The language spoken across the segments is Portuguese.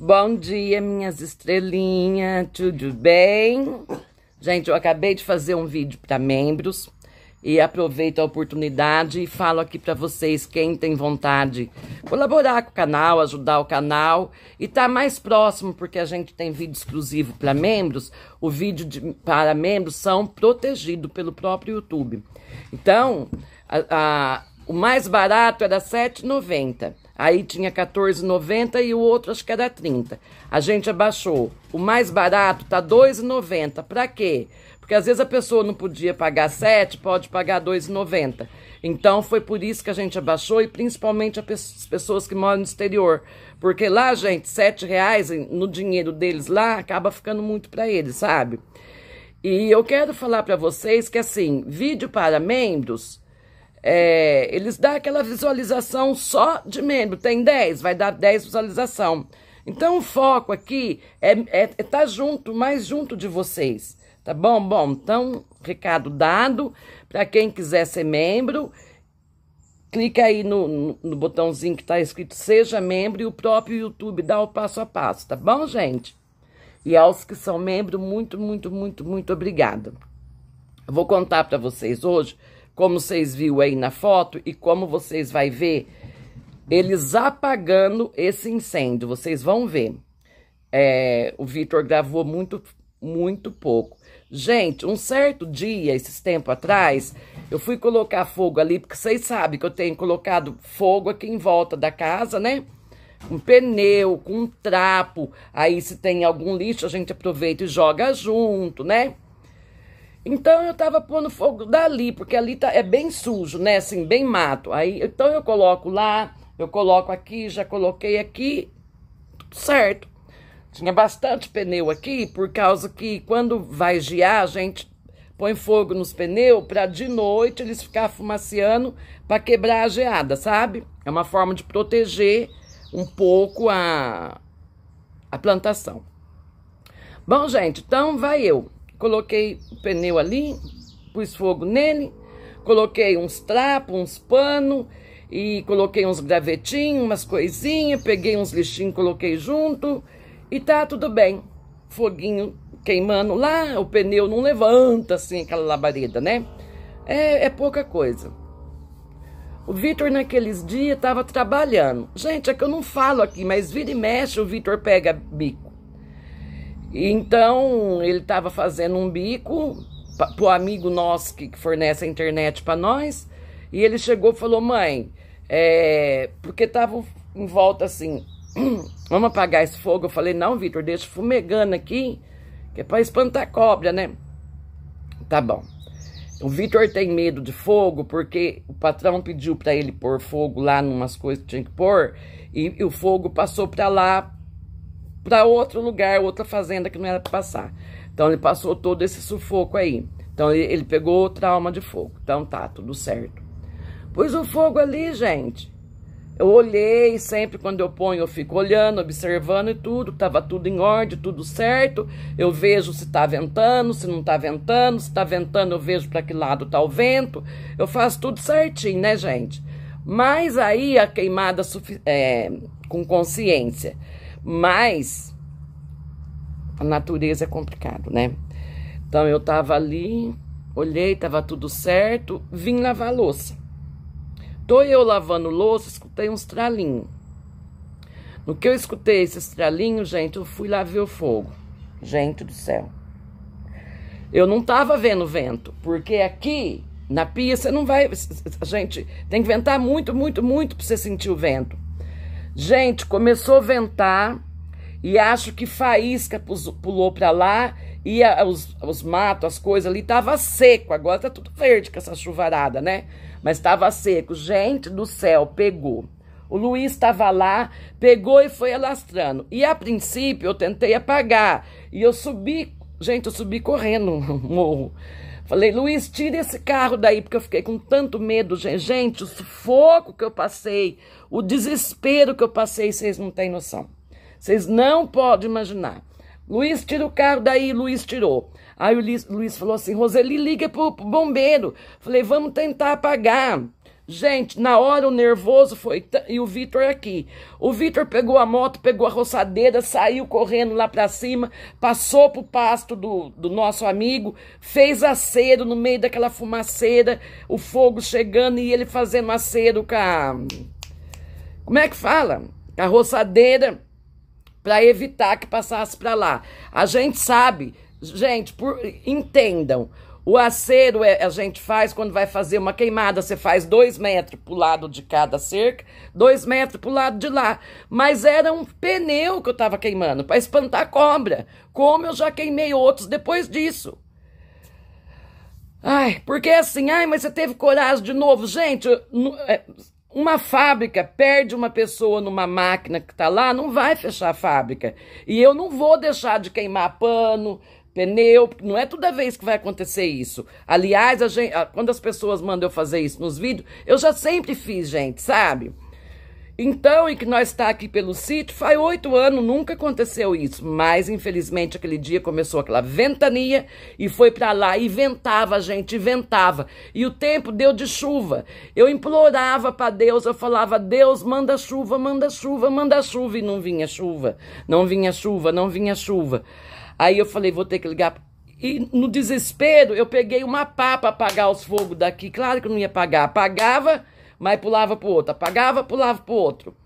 Bom dia, minhas estrelinhas, tudo bem? Gente, eu acabei de fazer um vídeo para membros e aproveito a oportunidade e falo aqui para vocês quem tem vontade colaborar com o canal, ajudar o canal e tá mais próximo porque a gente tem vídeo exclusivo para membros. O vídeo de, para membros são protegido pelo próprio YouTube. Então, a, a, o mais barato era R$ 7,90. Aí tinha 14,90 e o outro acho que era 30. A gente abaixou. O mais barato tá 2,90. Para quê? Porque às vezes a pessoa não podia pagar 7, pode pagar 2,90. Então foi por isso que a gente abaixou e principalmente as pessoas que moram no exterior. Porque lá, gente, 7 reais no dinheiro deles lá acaba ficando muito para eles, sabe? E eu quero falar para vocês que assim, vídeo para membros é, eles dão aquela visualização só de membro. Tem 10, vai dar 10 visualização. Então o foco aqui é estar é, é tá junto, mais junto de vocês. Tá bom? Bom, então, recado dado. Para quem quiser ser membro, clica aí no, no, no botãozinho que está escrito Seja Membro e o próprio YouTube dá o passo a passo, tá bom, gente? E aos que são membro, muito, muito, muito, muito obrigada. Eu vou contar para vocês hoje como vocês viram aí na foto e como vocês vai ver eles apagando esse incêndio. Vocês vão ver. É, o Vitor gravou muito, muito pouco. Gente, um certo dia, esses tempos atrás, eu fui colocar fogo ali, porque vocês sabem que eu tenho colocado fogo aqui em volta da casa, né? Um pneu, com um trapo. Aí, se tem algum lixo, a gente aproveita e joga junto, né? Então eu tava pondo fogo dali, porque ali tá, é bem sujo, né? Assim, bem mato. Aí, então eu coloco lá, eu coloco aqui, já coloquei aqui, tudo certo. Tinha bastante pneu aqui, por causa que quando vai giar, a gente põe fogo nos pneus para de noite eles ficar fumaciando para quebrar a geada, sabe? É uma forma de proteger um pouco a, a plantação. Bom, gente, então vai eu. Coloquei o pneu ali, pus fogo nele, coloquei uns trapos, uns panos e coloquei uns gravetinhos, umas coisinhas, peguei uns lixinhos, coloquei junto e tá tudo bem. Foguinho queimando lá, o pneu não levanta assim aquela labareda, né? É, é pouca coisa. O Vitor naqueles dias estava trabalhando. Gente, é que eu não falo aqui, mas vira e mexe o Vitor pega bico. Então, ele estava fazendo um bico para o amigo nosso que, fornece a internet para nós. E ele chegou e falou: Mãe, é... porque estava em volta assim, vamos apagar esse fogo? Eu falei: Não, Vitor, deixa fumegando aqui, que é para espantar cobra, né? Tá bom. O Vitor tem medo de fogo porque o patrão pediu para ele pôr fogo lá numas coisas que tinha que pôr e, e o fogo passou para lá para outro lugar, outra fazenda que não era para passar. Então ele passou todo esse sufoco aí. Então ele, ele pegou trauma de fogo. Então tá, tudo certo. Pus o fogo ali, gente. Eu olhei, sempre quando eu ponho, eu fico olhando, observando e tudo, tava tudo em ordem, tudo certo. Eu vejo se tá ventando, se não tá ventando, se tá ventando, eu vejo para que lado tá o vento. Eu faço tudo certinho, né, gente? Mas aí a queimada é, com consciência mas a natureza é complicado, né? Então eu tava ali, olhei, tava tudo certo, vim lavar louça. Tô eu lavando louça, escutei uns tralinhos. No que eu escutei esses tralinhos, gente, eu fui lá ver o fogo. Gente do céu. Eu não tava vendo vento, porque aqui na pia você não vai. Gente, tem que ventar muito, muito, muito para você sentir o vento. Gente, começou a ventar e acho que faísca pulou para lá e a, os, os matos, as coisas ali, tava seco. Agora tá tudo verde com essa chuvarada, né? Mas estava seco. Gente do céu, pegou. O Luiz estava lá, pegou e foi alastrando. E a princípio eu tentei apagar. E eu subi, gente, eu subi correndo morro. Falei, Luiz, tira esse carro daí, porque eu fiquei com tanto medo, gente. O sufoco que eu passei, o desespero que eu passei, vocês não têm noção. Vocês não podem imaginar. Luiz, tira o carro daí, Luiz tirou. Aí o Luiz, Luiz falou assim: Roseli, liga pro, pro bombeiro. Falei, vamos tentar apagar. Gente, na hora o nervoso foi. E o Vitor é aqui. O Vitor pegou a moto, pegou a roçadeira, saiu correndo lá pra cima, passou pro pasto do, do nosso amigo, fez acero no meio daquela fumaceira, o fogo chegando e ele fazendo acero com a. Como é que fala? A roçadeira para evitar que passasse para lá. A gente sabe, gente, por, entendam. O acero é, a gente faz quando vai fazer uma queimada, você faz dois metros o lado de cada cerca, dois metros o lado de lá. Mas era um pneu que eu estava queimando para espantar cobra, como eu já queimei outros depois disso. Ai, porque é assim, ai, mas você teve coragem de novo, gente. É, uma fábrica perde uma pessoa numa máquina que está lá, não vai fechar a fábrica. E eu não vou deixar de queimar pano, pneu, não é toda vez que vai acontecer isso. Aliás, gente, quando as pessoas mandam eu fazer isso nos vídeos, eu já sempre fiz, gente, sabe? Então, e que nós está aqui pelo sítio, faz oito anos, nunca aconteceu isso. Mas, infelizmente, aquele dia começou aquela ventania e foi para lá e ventava, gente, e ventava. E o tempo deu de chuva. Eu implorava para Deus, eu falava, Deus, manda chuva, manda chuva, manda chuva. E não vinha chuva, não vinha chuva, não vinha chuva. Aí eu falei, vou ter que ligar. E no desespero, eu peguei uma pá para apagar os fogos daqui. Claro que eu não ia apagar. Apagava, mas pulava o outro. Apagava, pulava o outro.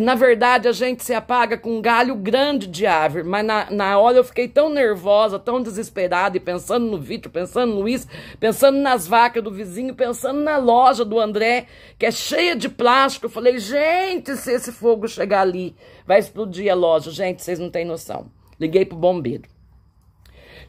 Na verdade, a gente se apaga com um galho grande de árvore, mas na, na hora eu fiquei tão nervosa, tão desesperada, e pensando no Vitor, pensando no isso, pensando nas vacas do vizinho, pensando na loja do André, que é cheia de plástico. Eu falei, gente, se esse fogo chegar ali, vai explodir a loja. Gente, vocês não têm noção. Liguei pro bombeiro.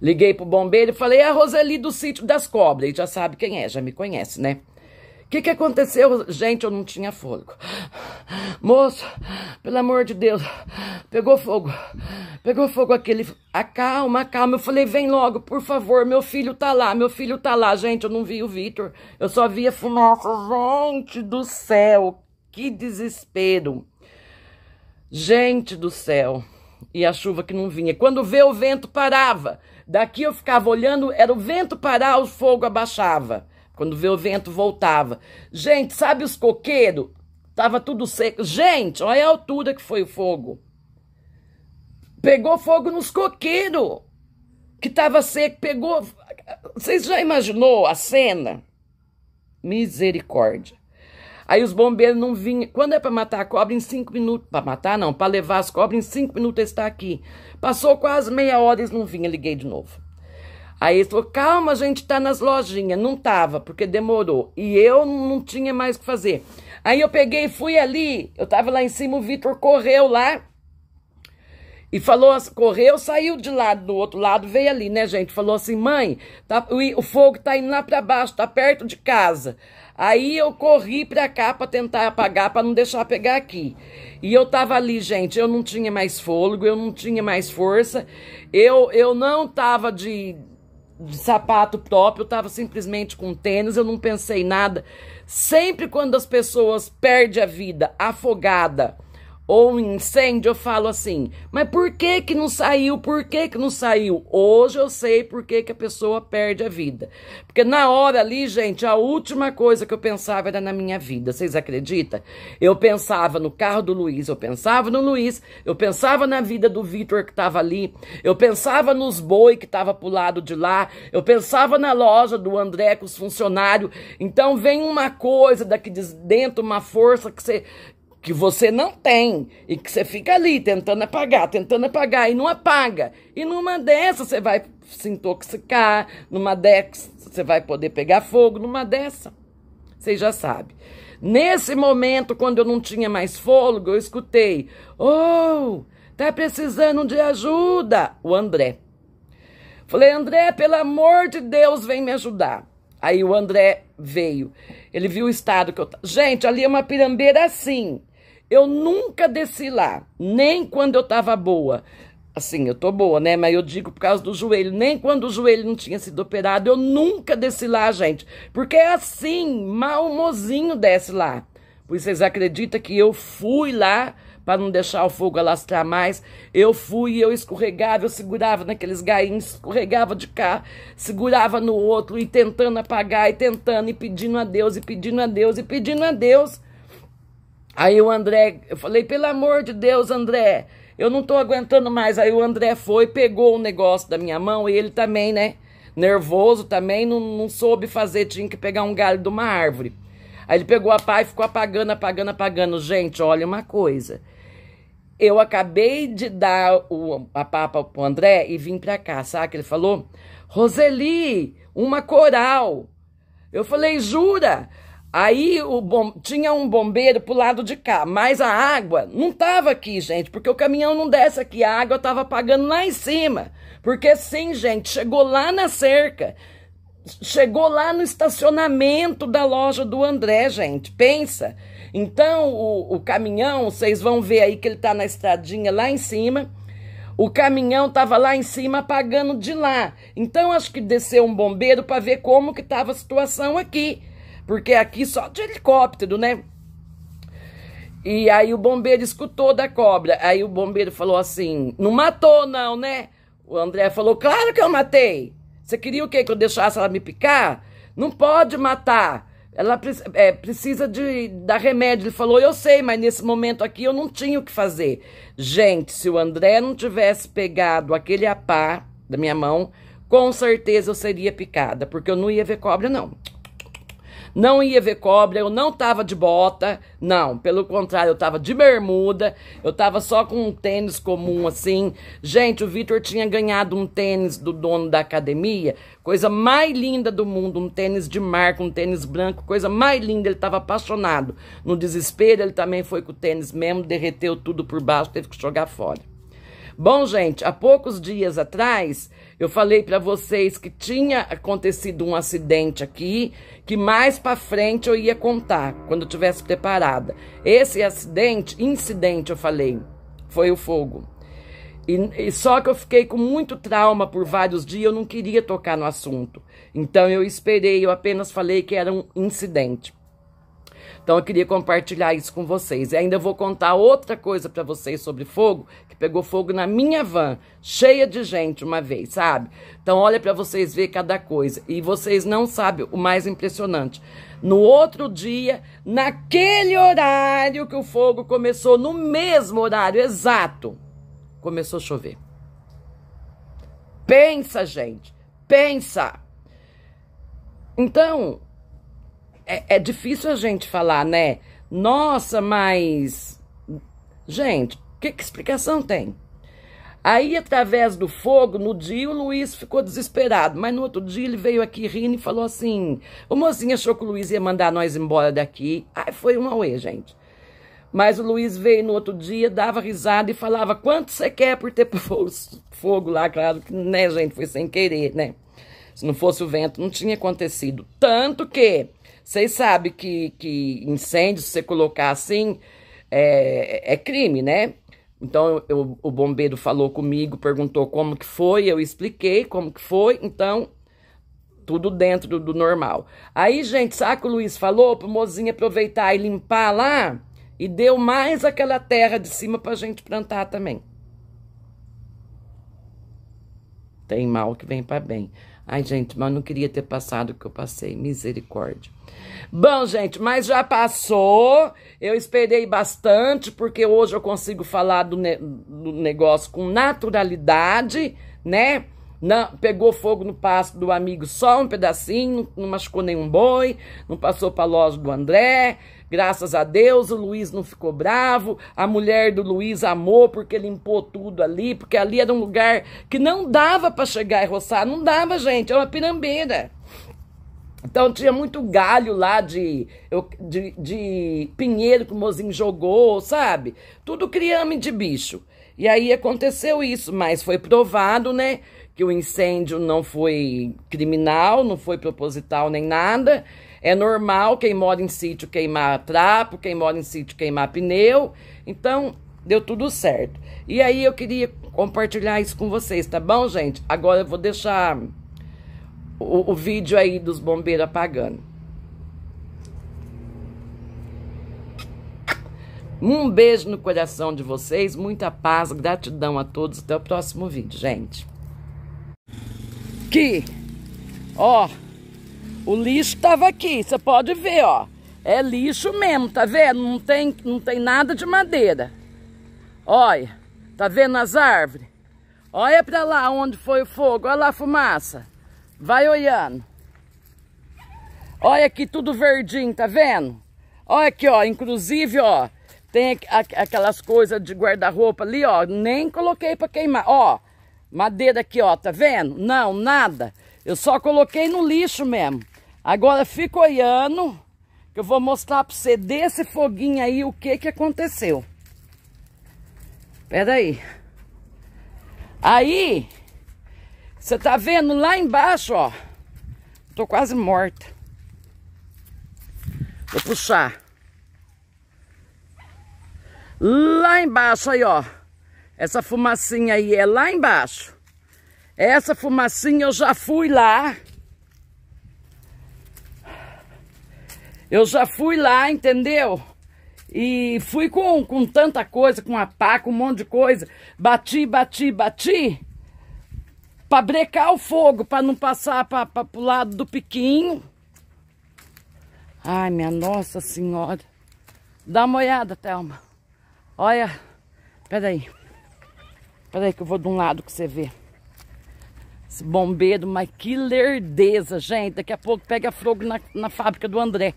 Liguei pro bombeiro e falei, é a Roseli do sítio das cobras. Ele já sabe quem é, já me conhece, né? O que, que aconteceu? Gente, eu não tinha fôlego. Moço, pelo amor de Deus, pegou fogo. Pegou fogo aquele. Acalma, acalma. Eu falei, vem logo, por favor. Meu filho tá lá, meu filho tá lá. Gente, eu não vi o Vitor. Eu só via fumaça. Gente do céu, que desespero. Gente do céu e a chuva que não vinha. Quando vê, o vento parava. Daqui eu ficava olhando, era o vento parar, o fogo abaixava. Quando vê, o vento voltava. Gente, sabe os coqueiros? Tava tudo seco. Gente, olha a altura que foi o fogo. Pegou fogo nos coqueiros, que tava seco, pegou. Vocês já imaginou a cena? Misericórdia. Aí os bombeiros não vinham. Quando é para matar a cobra, em cinco minutos. Para matar, não. Para levar as cobras, em cinco minutos está aqui. Passou quase meia hora, eles não vinham. Liguei de novo. Aí ele falou: calma, a gente tá nas lojinhas. Não tava, porque demorou. E eu não tinha mais o que fazer. Aí eu peguei e fui ali. Eu tava lá em cima, o Vitor correu lá. E falou, correu, saiu de lado, do outro lado, veio ali, né, gente? Falou assim, mãe, tá, o, o fogo tá indo lá pra baixo, tá perto de casa. Aí eu corri pra cá pra tentar apagar, pra não deixar pegar aqui. E eu tava ali, gente, eu não tinha mais fôlego, eu não tinha mais força. Eu, eu não tava de, de sapato próprio, eu tava simplesmente com tênis, eu não pensei nada. Sempre quando as pessoas perdem a vida afogada ou um incêndio, eu falo assim: mas por que que não saiu? Por que que não saiu? Hoje eu sei por que que a pessoa perde a vida. Porque na hora ali, gente, a última coisa que eu pensava era na minha vida. Vocês acreditam? Eu pensava no carro do Luiz, eu pensava no Luiz, eu pensava na vida do Vitor que estava ali, eu pensava nos boi que estava pro lado de lá, eu pensava na loja do André com os funcionários. Então vem uma coisa daqui de dentro, uma força que você que você não tem e que você fica ali tentando apagar, tentando apagar e não apaga. E numa dessa você vai se intoxicar, numa dessa você vai poder pegar fogo, numa dessa. Você já sabe. Nesse momento, quando eu não tinha mais fôlego, eu escutei: "Oh, tá precisando de ajuda, o André". Falei: "André, pelo amor de Deus, vem me ajudar". Aí o André veio. Ele viu o estado que eu. Gente, ali é uma pirambeira assim. Eu nunca desci lá, nem quando eu tava boa. Assim, eu tô boa, né? Mas eu digo por causa do joelho. Nem quando o joelho não tinha sido operado, eu nunca desci lá, gente. Porque é assim, mal mozinho desce lá. Pois vocês acreditam que eu fui lá para não deixar o fogo alastrar mais. Eu fui, eu escorregava, eu segurava naqueles gainhos, escorregava de cá, segurava no outro e tentando apagar e tentando e pedindo a Deus e pedindo a Deus e pedindo a Deus. Aí o André, eu falei, pelo amor de Deus, André, eu não tô aguentando mais. Aí o André foi, pegou o negócio da minha mão e ele também, né? Nervoso também, não, não soube fazer, tinha que pegar um galho de uma árvore. Aí ele pegou a pá e ficou apagando, apagando, apagando. Gente, olha uma coisa. Eu acabei de dar o, a papa pro André e vim pra cá, sabe que ele falou? Roseli, uma coral. Eu falei, jura? Aí o bom, tinha um bombeiro pro lado de cá, mas a água não tava aqui, gente, porque o caminhão não desce aqui, a água tava pagando lá em cima. Porque sim, gente, chegou lá na cerca. Chegou lá no estacionamento da loja do André, gente. Pensa. Então, o, o caminhão, vocês vão ver aí que ele tá na estradinha lá em cima. O caminhão tava lá em cima apagando de lá. Então, acho que desceu um bombeiro para ver como que tava a situação aqui. Porque aqui só de helicóptero, né? E aí o bombeiro escutou da cobra. Aí o bombeiro falou assim: Não matou, não, né? O André falou: Claro que eu matei. Você queria o quê? Que eu deixasse ela me picar? Não pode matar. Ela é, precisa de dar remédio. Ele falou: Eu sei, mas nesse momento aqui eu não tinha o que fazer. Gente, se o André não tivesse pegado aquele apá da minha mão, com certeza eu seria picada, porque eu não ia ver cobra, não não ia ver cobra, eu não tava de bota, não, pelo contrário, eu tava de bermuda, eu tava só com um tênis comum assim. Gente, o Vitor tinha ganhado um tênis do dono da academia, coisa mais linda do mundo, um tênis de marca, um tênis branco, coisa mais linda, ele tava apaixonado. No desespero, ele também foi com o tênis mesmo, derreteu tudo por baixo, teve que jogar fora. Bom, gente, há poucos dias atrás eu falei para vocês que tinha acontecido um acidente aqui, que mais para frente eu ia contar, quando eu tivesse preparada. Esse acidente, incidente, eu falei, foi o fogo. E, e, só que eu fiquei com muito trauma por vários dias, eu não queria tocar no assunto. Então eu esperei, eu apenas falei que era um incidente. Então eu queria compartilhar isso com vocês. E ainda vou contar outra coisa para vocês sobre fogo, que pegou fogo na minha van, cheia de gente uma vez, sabe? Então olha para vocês ver cada coisa. E vocês não sabem o mais impressionante. No outro dia, naquele horário que o fogo começou, no mesmo horário exato, começou a chover. Pensa, gente, pensa. Então, é, é difícil a gente falar, né? Nossa, mas. Gente, que, que explicação tem? Aí, através do fogo, no dia o Luiz ficou desesperado, mas no outro dia ele veio aqui rindo e falou assim: o mocinho achou que o Luiz ia mandar nós embora daqui. Ai, foi uma auê, gente. Mas o Luiz veio no outro dia, dava risada e falava: quanto você quer por ter fogo lá? Claro que, né, gente, foi sem querer, né? Se não fosse o vento, não tinha acontecido. Tanto que vocês sabem que, que incêndio, se você colocar assim, é, é crime, né? Então, eu, o bombeiro falou comigo, perguntou como que foi, eu expliquei como que foi, então, tudo dentro do normal. Aí, gente, sabe que o Luiz falou pro mozinho aproveitar e limpar lá? E deu mais aquela terra de cima pra gente plantar também. Tem mal que vem para bem. Ai, gente, mas não queria ter passado o que eu passei. Misericórdia. Bom, gente, mas já passou. Eu esperei bastante, porque hoje eu consigo falar do, ne do negócio com naturalidade, né? Não, pegou fogo no pasto do amigo só um pedacinho, não machucou nenhum boi, não passou para loja do André, Graças a Deus, o Luiz não ficou bravo, a mulher do Luiz amou porque limpou tudo ali, porque ali era um lugar que não dava para chegar e roçar, não dava, gente, é uma pirambeira. Então tinha muito galho lá de, de, de pinheiro que o mozinho jogou, sabe? Tudo criame de bicho. E aí aconteceu isso, mas foi provado, né? Que o incêndio não foi criminal, não foi proposital nem nada. É normal quem mora em sítio queimar trapo, quem mora em sítio queimar pneu. Então, deu tudo certo. E aí eu queria compartilhar isso com vocês, tá bom, gente? Agora eu vou deixar o, o vídeo aí dos bombeiros apagando. Um beijo no coração de vocês, muita paz, gratidão a todos. Até o próximo vídeo, gente. Que, ó. O lixo estava aqui, você pode ver, ó. É lixo mesmo, tá vendo? Não tem, não tem nada de madeira. Olha, tá vendo as árvores? Olha para lá onde foi o fogo, olha lá a fumaça. Vai olhando. Olha aqui tudo verdinho, tá vendo? Olha aqui, ó, inclusive, ó, tem aquelas coisas de guarda-roupa ali, ó, nem coloquei para queimar. Ó, madeira aqui, ó, tá vendo? Não, nada. Eu só coloquei no lixo mesmo. Agora fica olhando, que eu vou mostrar para você desse foguinho aí o que que aconteceu. Pera aí. Aí, você tá vendo lá embaixo, ó. Tô quase morta. Vou puxar. Lá embaixo aí, ó. Essa fumacinha aí é lá embaixo. Essa fumacinha eu já fui lá. Eu já fui lá, entendeu? E fui com, com tanta coisa, com a pá, com um monte de coisa. Bati, bati, bati. Pra brecar o fogo, pra não passar pra, pra, pro lado do piquinho. Ai, minha Nossa Senhora. Dá uma olhada, Thelma. Olha. Peraí. Peraí que eu vou de um lado que você vê. Esse bombeiro, mas que lerdeza, gente. Daqui a pouco pega fogo na, na fábrica do André.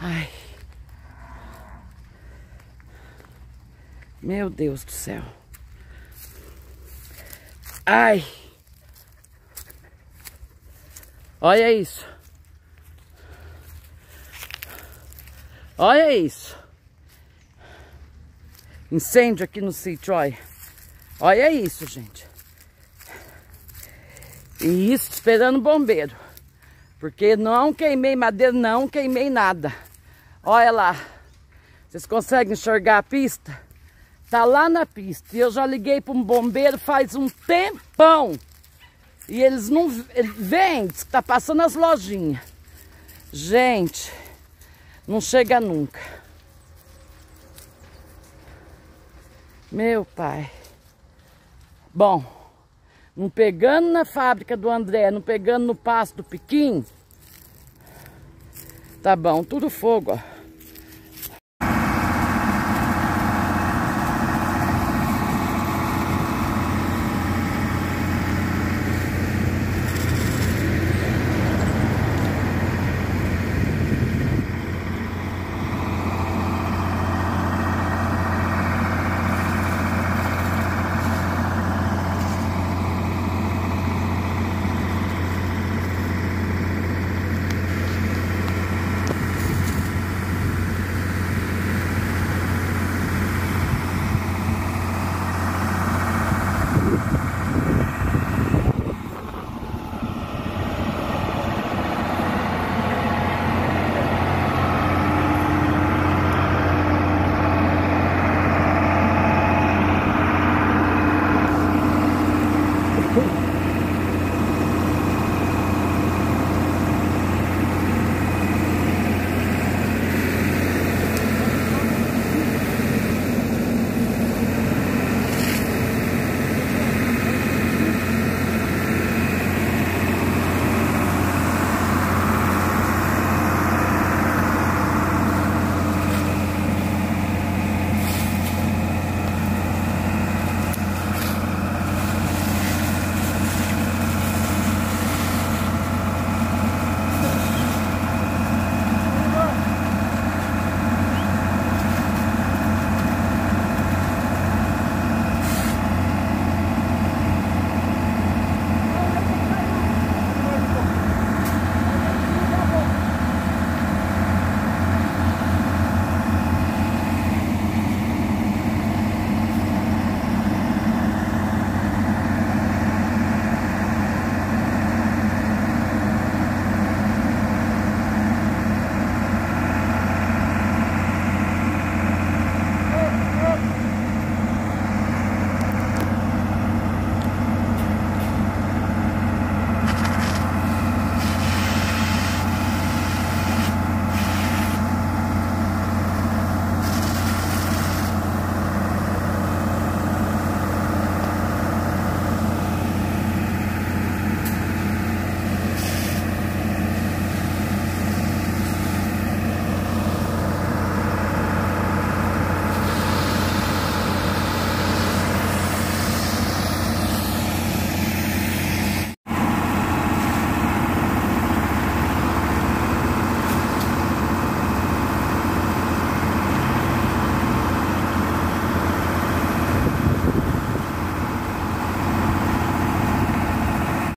Ai. Meu Deus do céu. Ai. Olha isso. Olha isso. Incêndio aqui no sítio, olha. Olha isso, gente. E isso esperando bombeiro. Porque não queimei madeira, não queimei nada. Olha lá. Vocês conseguem enxergar a pista? Tá lá na pista. E eu já liguei para um bombeiro faz um tempão. E eles não ele vêm, diz que tá passando as lojinhas. Gente, não chega nunca. Meu pai. Bom, não pegando na fábrica do André, não pegando no passo do Piquim, Tá bom, tudo fogo, ó.